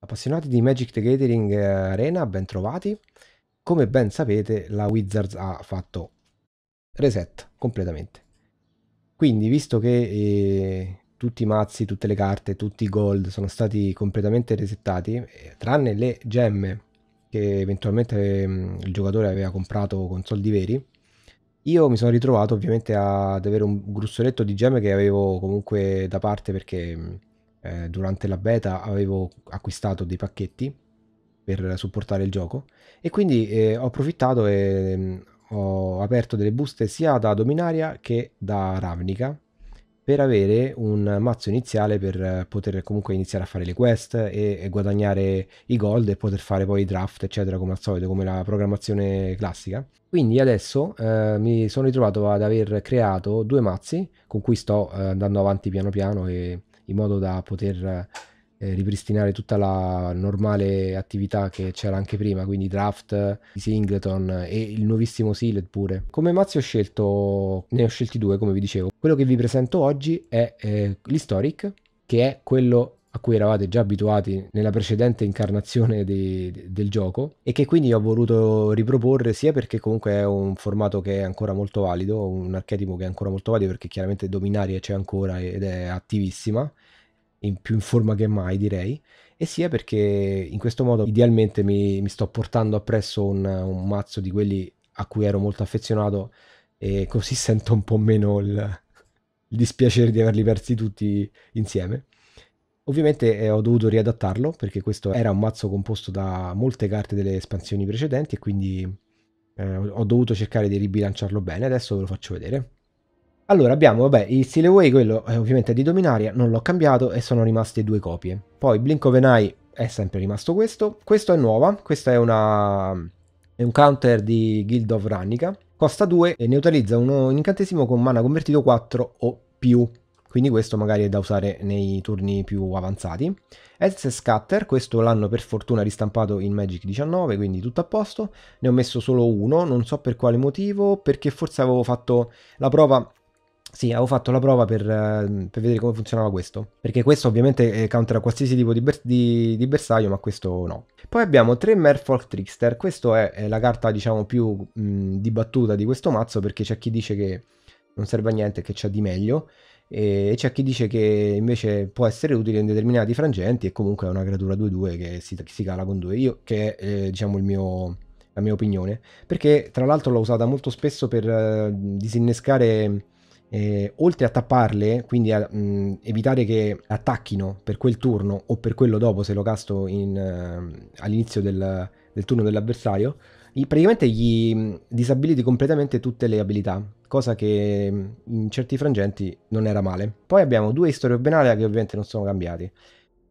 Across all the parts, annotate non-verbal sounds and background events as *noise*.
Appassionati di Magic the Gathering eh, Arena, ben trovati. Come ben sapete, la Wizards ha fatto reset completamente. Quindi, visto che eh, tutti i mazzi, tutte le carte, tutti i gold sono stati completamente resettati, eh, tranne le gemme che eventualmente mh, mm, il giocatore aveva comprato con soldi veri, io mi sono ritrovato ovviamente ad avere un gruzzoletto di gemme che avevo comunque da parte perché mm, eh, durante la beta avevo acquistato dei pacchetti per supportare il gioco e quindi eh, ho approfittato e mh, mm, ho aperto delle buste sia da Dominaria che da Ravnica per avere un mazzo iniziale per poter comunque iniziare a fare le quest e, e guadagnare i gold e poter fare poi i draft eccetera come al solito come la programmazione classica quindi adesso eh, mi sono ritrovato ad aver creato due mazzi con cui sto eh, andando avanti piano piano e in modo da poter eh, ripristinare tutta la normale attività che c'era anche prima, quindi draft Singleton e il nuovissimo Sealed pure. Come mazzi ho scelto, ne ho scelti due come vi dicevo. Quello che vi presento oggi è eh, l'Historic, che è quello a cui eravate già abituati nella precedente incarnazione di, del gioco e che quindi ho voluto riproporre sia perché comunque è un formato che è ancora molto valido, un archetipo che è ancora molto valido perché chiaramente Dominaria c'è ancora ed è attivissima, in più in forma che mai direi, e sia perché in questo modo idealmente mi, mi sto portando appresso un, un mazzo di quelli a cui ero molto affezionato e così sento un po' meno il, il dispiacere di averli persi tutti insieme. Ovviamente eh, ho dovuto riadattarlo perché questo era un mazzo composto da molte carte delle espansioni precedenti e quindi eh, ho dovuto cercare di ribilanciarlo bene. Adesso ve lo faccio vedere. Allora abbiamo, vabbè, il Sileway, quello è ovviamente di Dominaria, non l'ho cambiato e sono rimaste due copie. Poi Blink of an Eye è sempre rimasto questo. Questo è nuova, questo è, una, è un counter di Guild of Rannica. Costa 2 e neutralizza un incantesimo con mana convertito 4 o più quindi questo magari è da usare nei turni più avanzati. Else Scatter, questo l'hanno per fortuna ristampato in Magic 19, quindi tutto a posto. Ne ho messo solo uno, non so per quale motivo, perché forse avevo fatto la prova sì, avevo fatto la prova per, eh, per, vedere come funzionava questo. Perché questo ovviamente eh, countera qualsiasi tipo di, ber- di, di, bersaglio, ma questo no. Poi abbiamo tre Merfolk Trickster. Questa è la carta, diciamo, più mh, dibattuta di questo mazzo, perché c'è chi dice che non serve a niente, che c'è di meglio e c'è chi dice che invece può essere utile in determinati frangenti e comunque è una creatura 2-2 che si, si cala con 2, Io, che è eh, diciamo mio, la mia opinione, perché tra l'altro l'ho usata molto spesso per eh, disinnescare... Eh, oltre a tapparle, quindi a mh, evitare che attacchino per quel turno o per quello dopo se lo casto in, uh, all'inizio del, del, turno dell'avversario, praticamente gli disabiliti completamente tutte le abilità cosa che in certi frangenti non era male. Poi abbiamo due storie benali che ovviamente non sono cambiati.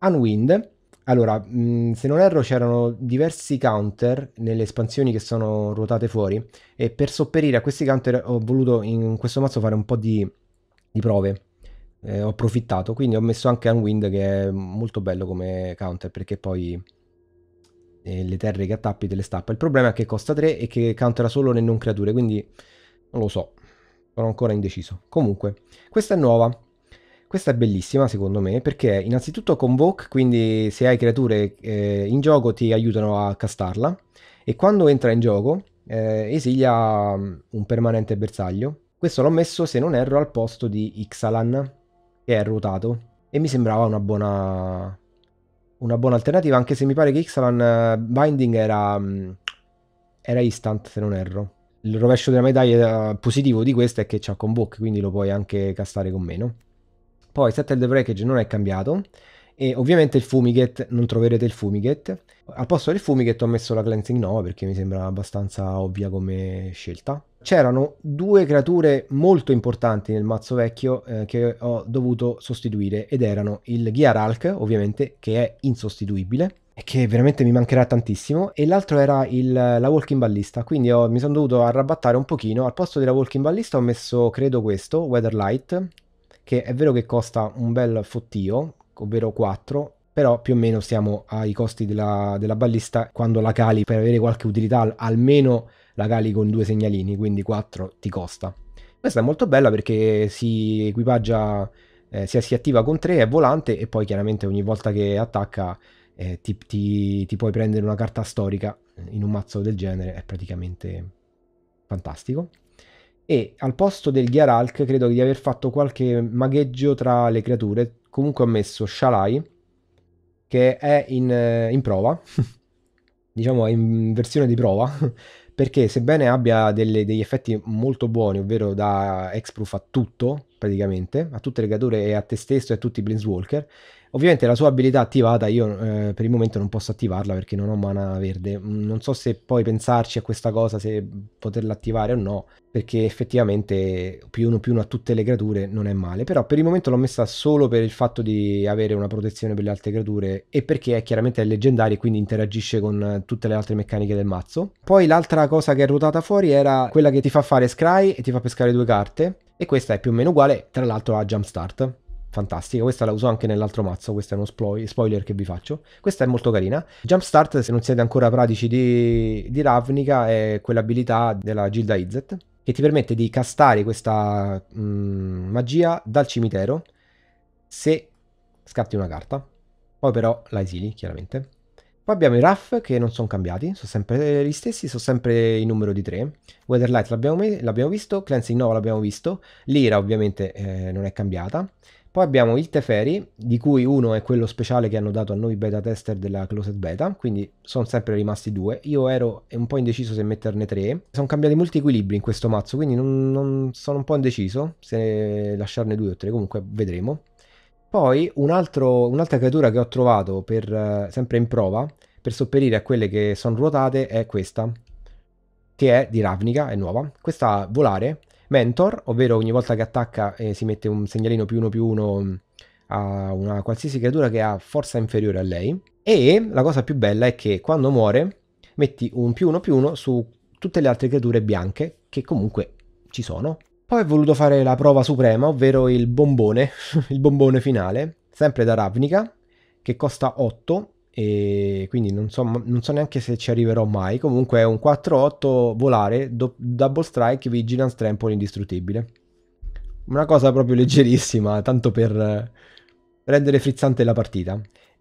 Unwind, allora, se non erro c'erano diversi counter nelle espansioni che sono ruotate fuori e per sopperire a questi counter ho voluto in questo mazzo fare un po' di, di prove. Eh, ho approfittato, quindi ho messo anche Unwind che è molto bello come counter perché poi eh, le terre che attappi te le stappa. Il problema è che costa 3 e che countera solo le non creature, quindi non lo so sono ancora indeciso. Comunque, questa è nuova. Questa è bellissima secondo me perché innanzitutto convoke, quindi se hai creature eh, in gioco ti aiutano a castarla e quando entra in gioco eh, esilia mm, un permanente bersaglio. Questo l'ho messo se non erro al posto di Ixalan che è ruotato e mi sembrava una buona, una buona alternativa anche se mi pare che Ixalan eh, Binding era, mm, era instant se non erro. Il rovescio della medaglia positivo di questo è che c'ha con convoke, quindi lo puoi anche castare con meno. Poi Settle the Wreckage non è cambiato e ovviamente il Fumigate, non troverete il Fumigate. Al posto del Fumigate ho messo la Cleansing Nova perché mi sembra abbastanza ovvia come scelta. C'erano due creature molto importanti nel mazzo vecchio eh, che ho dovuto sostituire ed erano il Ghiaralk, ovviamente, che è insostituibile, che veramente mi mancherà tantissimo, e l'altro era il, la walking ballista, quindi ho, mi sono dovuto arrabattare un pochino, al posto della walking ballista ho messo, credo questo, weather light che è vero che costa un bel fottio, ovvero 4, però più o meno siamo ai costi della, della ballista quando la cali per avere qualche utilità, almeno la cali con due segnalini, quindi 4 ti costa. Questa è molto bella perché si equipaggia, eh, si, si attiva con 3, è volante e poi chiaramente ogni volta che attacca eh, ti, ti, ti, puoi prendere una carta storica eh, in un mazzo del genere, è praticamente fantastico. E al posto del Ghiaralk credo di aver fatto qualche magheggio tra le creature, comunque ho messo Shalai, che è in, eh, in prova, *laughs* diciamo è in versione di prova, *laughs* perché sebbene abbia delle, degli effetti molto buoni, ovvero da exproof a tutto, praticamente, a tutte le creature e a te stesso e a tutti i Blinswalker. Ovviamente la sua abilità attivata io eh, per il momento non posso attivarla perché non ho mana verde. Mm, non so se poi pensarci a questa cosa, se poterla attivare o no, perché effettivamente più uno più uno a tutte le creature non è male. Però per il momento l'ho messa solo per il fatto di avere una protezione per le altre creature e perché è chiaramente leggendaria e quindi interagisce con eh, tutte le altre meccaniche del mazzo. Poi l'altra cosa che è ruotata fuori era quella che ti fa fare scry e ti fa pescare due carte e questa è più o meno uguale, tra l'altro, a Jumpstart. Fantastica, questa la uso anche nell'altro mazzo, questo è uno spoiler che vi faccio. Questa è molto carina. Jumpstart, se non siete ancora pratici di, di Ravnica, è quell'abilità della Gilda Izzet, che ti permette di castare questa mh, mm, magia dal cimitero se scatti una carta. Poi però la esili, chiaramente. Poi abbiamo i RAF che non sono cambiati, sono sempre eh, gli stessi, sono sempre il numero di 3. Weatherlight l'abbiamo, visto, Cleansing Nova l'abbiamo visto, l'Ira ovviamente eh, non è cambiata. Poi abbiamo il Teferi, di cui uno è quello speciale che hanno dato a noi beta tester della Closed Beta, quindi sono sempre rimasti due. Io ero un po' indeciso se metterne tre. Sono cambiati molti equilibri in questo mazzo, quindi non, non sono un po' indeciso se lasciarne due o tre, comunque vedremo. Poi un altro, un'altra creatura che ho trovato per, eh, sempre in prova per sopperire a quelle che sono ruotate è questa, che è di Ravnica, è nuova. Questa ha volare, mentor, ovvero ogni volta che attacca eh, si mette un segnalino più uno più uno mm, a una qualsiasi creatura che ha forza inferiore a lei. E la cosa più bella è che quando muore metti un più uno più uno su tutte le altre creature bianche che comunque ci sono poi ho voluto fare la prova suprema, ovvero il bombone, *laughs* il bombone finale, sempre da Ravnica, che costa 8 e quindi non so, non so, neanche se ci arriverò mai. Comunque è un 4-8 volare, do, double strike, vigilance, trampol indistruttibile. Una cosa proprio leggerissima, tanto per eh, rendere frizzante la partita.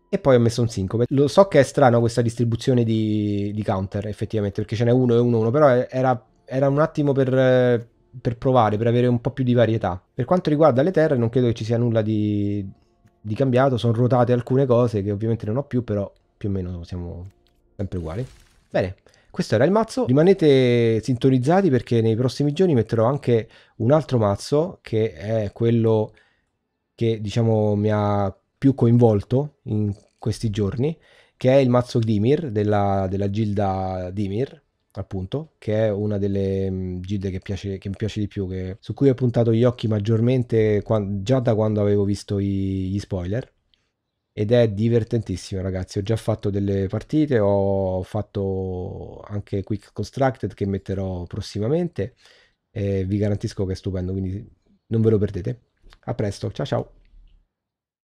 E poi ho messo un sincope. Lo so che è strano questa distribuzione di, di counter, effettivamente, perché ce n'è uno e uno, uno, però era, era un attimo per eh, per provare, per avere un po' più di varietà. Per quanto riguarda le terre non credo che ci sia nulla di, di cambiato, sono ruotate alcune cose che ovviamente non ho più, però più o meno siamo sempre uguali. Bene, questo era il mazzo, rimanete sintonizzati perché nei prossimi giorni metterò anche un altro mazzo che è quello che diciamo mi ha più coinvolto in questi giorni, che è il mazzo Dimir della, della gilda Dimir appunto, che è una delle mm, gilde che, piace, che mi piace di più, che, su cui ho puntato gli occhi maggiormente quando, già da quando avevo visto i, gli spoiler. Ed è divertentissimo, ragazzi. Ho già fatto delle partite, ho fatto anche Quick Constructed che metterò prossimamente. E vi garantisco che è stupendo, quindi non ve lo perdete. A presto, ciao ciao.